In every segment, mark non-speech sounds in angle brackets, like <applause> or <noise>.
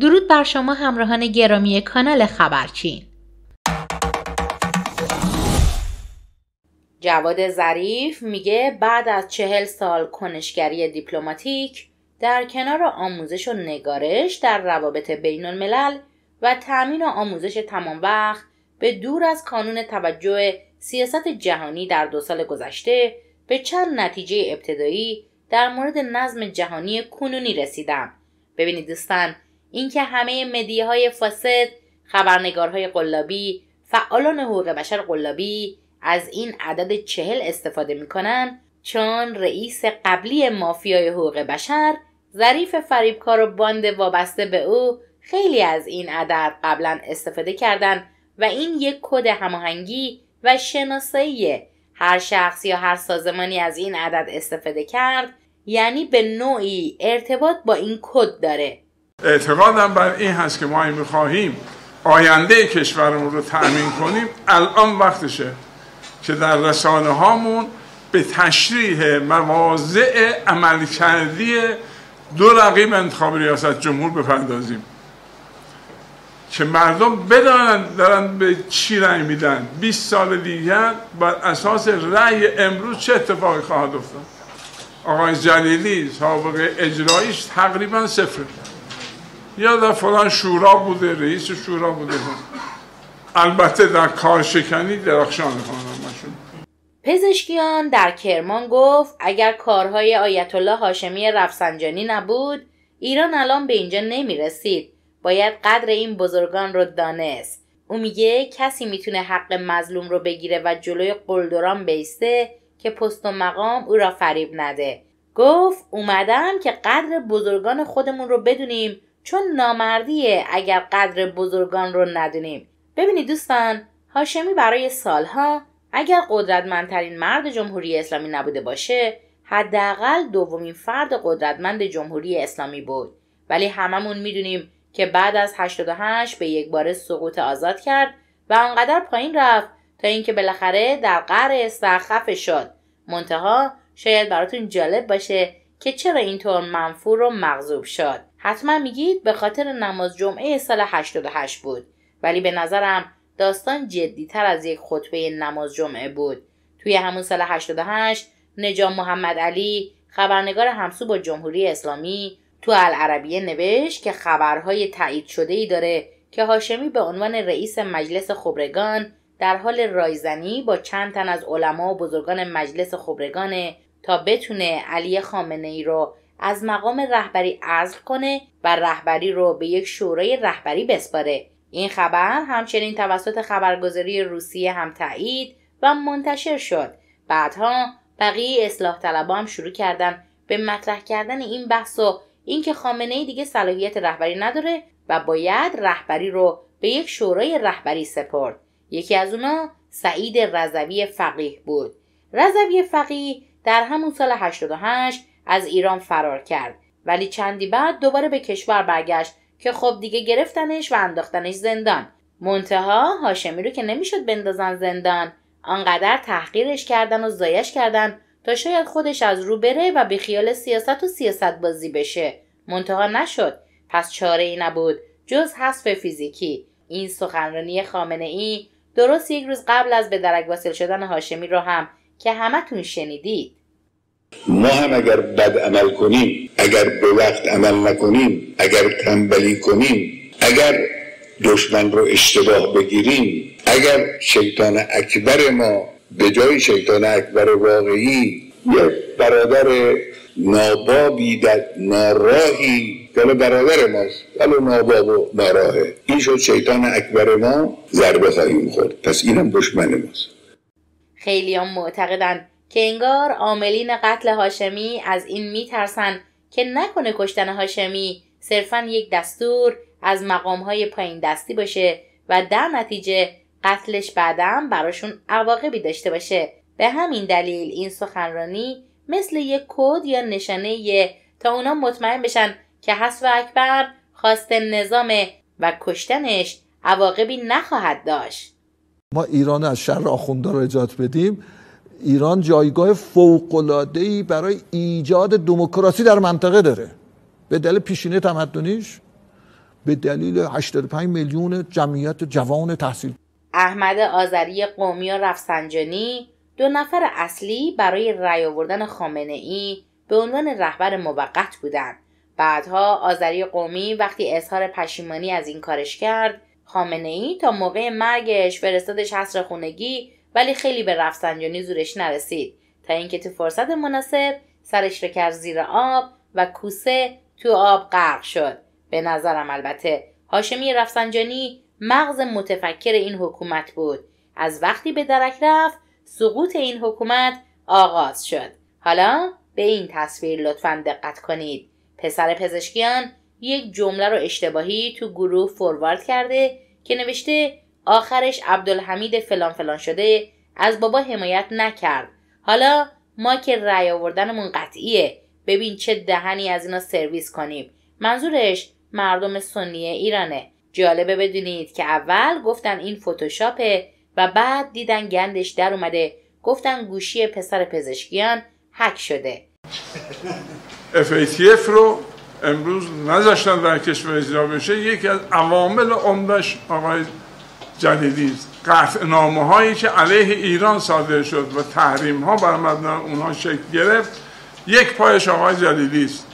درود بر شما همراهان گرامی کانال خبرچین جواد ظریف میگه بعد از چهل سال کنشگری دیپلماتیک در کنار آموزش و نگارش در روابط بین الملل و تأمین و آموزش تمام وقت به دور از کانون توجه سیاست جهانی در دو سال گذشته به چند نتیجه ابتدایی در مورد نظم جهانی کنونی رسیدم ببینید دوستان اینکه همه های فاسد خبرنگارهای قلابی فعالان حقوق بشر قلابی از این عدد چهل استفاده میکنن چون رئیس قبلی مافیای حقوق بشر ظریف فریبکار و باند وابسته به او خیلی از این عدد قبلا استفاده کردن و این یک کد هماهنگی و شناسایی هر شخص یا هر سازمانی از این عدد استفاده کرد یعنی به نوعی ارتباط با این کد داره اعتقادم بر این هست که ما میخواهیم آینده کشورمون رو تأمین کنیم الان وقتشه که در رسانه هامون به تشریح مواضع عملکردی دو رقیب انتخاب ریاست جمهور بپردازیم که مردم بدانند دارن به چی رأی میدن 20 سال دیگر بر اساس رأی امروز چه اتفاقی خواهد افتاد آقای جلیلی سابقه اجرایش تقریبا کرد یا در فلان شورا بوده رئیس شورا بوده البته در کارشکنی درخشان خانمشون پزشکیان در کرمان گفت اگر کارهای آیت الله هاشمی رفسنجانی نبود ایران الان به اینجا نمی رسید باید قدر این بزرگان رو دانست او میگه کسی میتونه حق مظلوم رو بگیره و جلوی قلدران بیسته که پست و مقام او را فریب نده گفت اومدم که قدر بزرگان خودمون رو بدونیم چون نامردیه اگر قدر بزرگان رو ندونیم ببینید دوستان هاشمی برای سالها اگر قدرتمندترین مرد جمهوری اسلامی نبوده باشه حداقل دومین فرد قدرتمند جمهوری اسلامی بود ولی هممون میدونیم که بعد از 88 به یک بار سقوط آزاد کرد و آنقدر پایین رفت تا اینکه بالاخره در قعر استخف شد منتها شاید براتون جالب باشه که چرا اینطور منفور و مغضوب شد حتما میگید به خاطر نماز جمعه سال 88 بود ولی به نظرم داستان تر از یک خطبه نماز جمعه بود توی همون سال 88 نجام محمد علی خبرنگار همسو با جمهوری اسلامی تو العربیه نوشت که خبرهای تایید شده ای داره که هاشمی به عنوان رئیس مجلس خبرگان در حال رایزنی با چند تن از علما و بزرگان مجلس خبرگانه تا بتونه علی خامنه ای رو از مقام رهبری عزل کنه و رهبری رو به یک شورای رهبری بسپاره این خبر همچنین توسط خبرگزاری روسیه هم تایید و منتشر شد بعدها بقیه اصلاح طلبا هم شروع کردن به مطرح کردن این بحث و اینکه خامنه ای دیگه صلاحیت رهبری نداره و باید رهبری رو به یک شورای رهبری سپرد یکی از اونا سعید رضوی فقیه بود رضوی فقیه در همون سال 88 از ایران فرار کرد ولی چندی بعد دوباره به کشور برگشت که خب دیگه گرفتنش و انداختنش زندان منتها هاشمی رو که نمیشد بندازن زندان آنقدر تحقیرش کردن و زایش کردن تا شاید خودش از رو بره و به خیال سیاست و سیاست بازی بشه منتها نشد پس چاره ای نبود جز حذف فیزیکی این سخنرانی خامنه ای درست یک روز قبل از به درک واصل شدن هاشمی رو هم که همتون شنیدید ما هم اگر بد عمل کنیم اگر به وقت عمل نکنیم اگر تنبلی کنیم اگر دشمن رو اشتباه بگیریم اگر شیطان اکبر ما به جای شیطان اکبر واقعی یه برادر نابابی در ناراهی که برادر ماست حالا ناباب و ناراهه این شد شیطان اکبر ما ضربه خواهیم خورد پس اینم دشمن ماست خیلی هم معتقدن که انگار عاملین قتل هاشمی از این میترسن که نکنه کشتن هاشمی صرفا یک دستور از مقام های پایین دستی باشه و در نتیجه قتلش بعدا براشون عواقبی داشته باشه به همین دلیل این سخنرانی مثل یک کد یا نشانه یه تا اونا مطمئن بشن که حس و اکبر خواست نظامه و کشتنش عواقبی نخواهد داشت ما ایران از شر آخوندار رو نجات بدیم ایران جایگاه ای برای ایجاد دموکراسی در منطقه داره به دلیل پیشینه تمدنیش به دلیل 85 میلیون جمعیت جوان تحصیل احمد آذری قومی و رفسنجانی دو نفر اصلی برای رأی آوردن خامنه ای به عنوان رهبر موقت بودند بعدها آذری قومی وقتی اظهار پشیمانی از این کارش کرد خامنه ای تا موقع مرگش فرستادش حصر خونگی ولی خیلی به رفسنجانی زورش نرسید تا اینکه تو فرصت مناسب سرش رو کرد زیر آب و کوسه تو آب غرق شد به نظرم البته هاشمی رفسنجانی مغز متفکر این حکومت بود از وقتی به درک رفت سقوط این حکومت آغاز شد حالا به این تصویر لطفا دقت کنید پسر پزشکیان یک جمله رو اشتباهی تو گروه فوروارد کرده که نوشته آخرش عبدالحمید فلان فلان شده از بابا حمایت نکرد حالا ما که رأی آوردنمون قطعیه ببین چه دهنی از اینا سرویس کنیم منظورش مردم سنی ایرانه جالبه بدونید که اول گفتن این فتوشاپه و بعد دیدن گندش در اومده گفتن گوشی پسر پزشکیان حک شده FATF <laughs> رو امروز نذاشتن در کشور اجرا بشه یکی از عوامل عمدش آقای جدیدی است نامه هایی که علیه ایران صادر شد و تحریم ها بر مبنای اونها شکل گرفت یک پایش آقای جدیدی است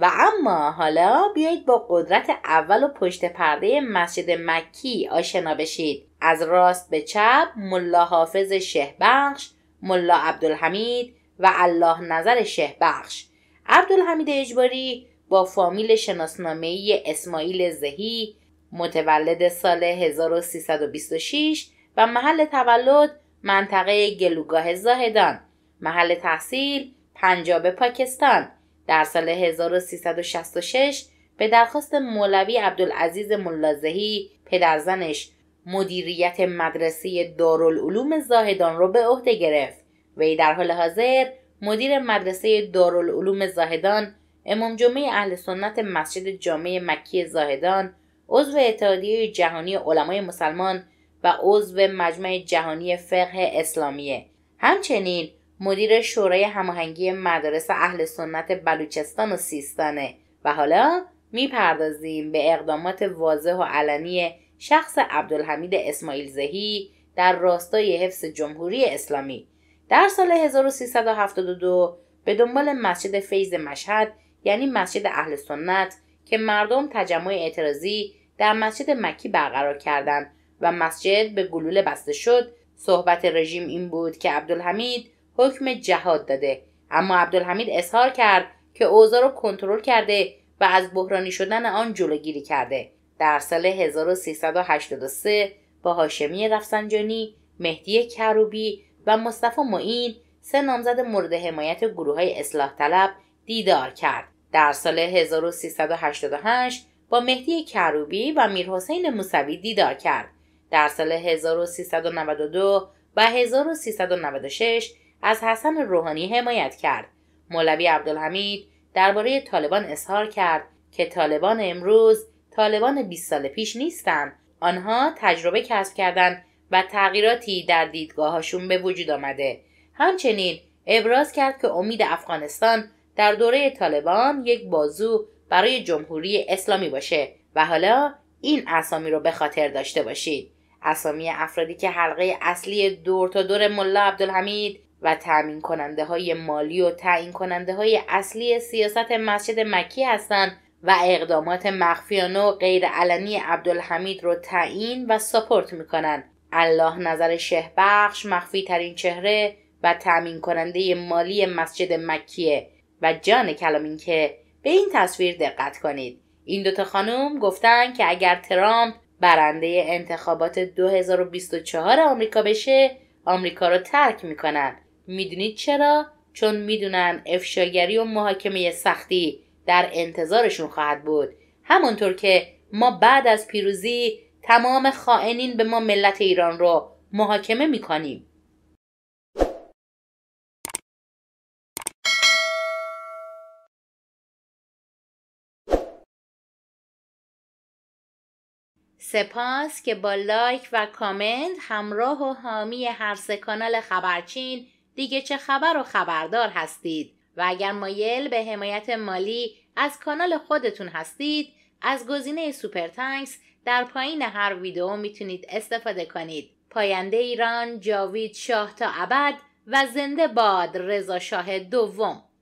و اما حالا بیایید با قدرت اول و پشت پرده مسجد مکی آشنا بشید از راست به چپ ملا حافظ شهبخش ملا عبدالحمید و الله نظر شهبخش عبدالحمید اجباری با فامیل شناسنامه اسماعیل زهی متولد سال 1326 و محل تولد منطقه گلوگاه زاهدان محل تحصیل پنجاب پاکستان در سال 1366 به درخواست مولوی عبدالعزیز ملازهی پدرزنش مدیریت مدرسه دارالعلوم زاهدان را به عهده گرفت وی در حال حاضر مدیر مدرسه دارالعلوم زاهدان امام جمعه اهل سنت مسجد جامع مکی زاهدان عضو اتحادیه جهانی علمای مسلمان و عضو مجمع جهانی فقه اسلامیه همچنین مدیر شورای هماهنگی مدارس اهل سنت بلوچستان و سیستانه و حالا میپردازیم به اقدامات واضح و علنی شخص عبدالحمید اسماعیل زهی در راستای حفظ جمهوری اسلامی در سال 1372 به دنبال مسجد فیض مشهد یعنی مسجد اهل سنت که مردم تجمع اعتراضی در مسجد مکی برقرار کردند و مسجد به گلوله بسته شد صحبت رژیم این بود که عبدالحمید حکم جهاد داده اما عبدالحمید اظهار کرد که اوضاع را کنترل کرده و از بحرانی شدن آن جلوگیری کرده در سال 1383 با هاشمی رفسنجانی مهدی کروبی و مصطفی معین سه نامزد مورد حمایت گروه های اصلاح طلب دیدار کرد در سال 1388 با مهدی کروبی و میرحسین موسوی دیدار کرد. در سال 1392 و 1396 از حسن روحانی حمایت کرد. مولوی عبدالحمید درباره طالبان اظهار کرد که طالبان امروز طالبان 20 سال پیش نیستند. آنها تجربه کسب کردند و تغییراتی در دیدگاهشون به وجود آمده. همچنین ابراز کرد که امید افغانستان در دوره طالبان یک بازو برای جمهوری اسلامی باشه و حالا این اسامی رو به خاطر داشته باشید اسامی افرادی که حلقه اصلی دور تا دور ملا عبدالحمید و تأمین کننده های مالی و تعیین کننده های اصلی سیاست مسجد مکی هستند و اقدامات مخفیانه و غیرعلنی عبدالحمید رو تعیین و ساپورت کنند. الله نظر شهبخش مخفی ترین چهره و تأمین کننده مالی مسجد مکیه و جان کلامین که به این تصویر دقت کنید این دوتا خانم گفتن که اگر ترامپ برنده انتخابات 2024 آمریکا بشه آمریکا رو ترک میکنن میدونید چرا چون میدونن افشاگری و محاکمه سختی در انتظارشون خواهد بود همونطور که ما بعد از پیروزی تمام خائنین به ما ملت ایران رو محاکمه میکنیم سپاس که با لایک و کامنت همراه و حامی هر سه کانال خبرچین دیگه چه خبر و خبردار هستید و اگر مایل به حمایت مالی از کانال خودتون هستید از گزینه سوپر تانکس در پایین هر ویدیو میتونید استفاده کنید پاینده ایران جاوید شاه تا ابد و زنده باد رضا شاه دوم